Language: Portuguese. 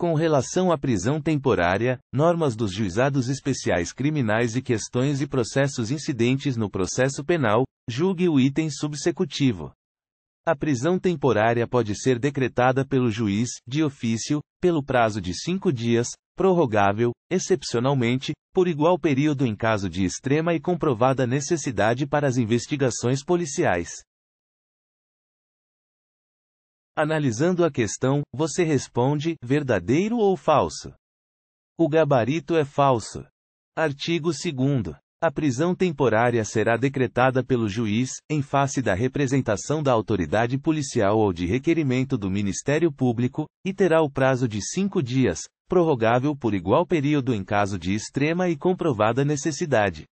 Com relação à prisão temporária, normas dos juizados especiais criminais e questões e processos incidentes no processo penal, julgue o item subsecutivo. A prisão temporária pode ser decretada pelo juiz, de ofício, pelo prazo de cinco dias, prorrogável, excepcionalmente, por igual período em caso de extrema e comprovada necessidade para as investigações policiais. Analisando a questão, você responde: verdadeiro ou falso? O gabarito é falso. Artigo 2. A prisão temporária será decretada pelo juiz, em face da representação da autoridade policial ou de requerimento do Ministério Público, e terá o prazo de cinco dias, prorrogável por igual período em caso de extrema e comprovada necessidade.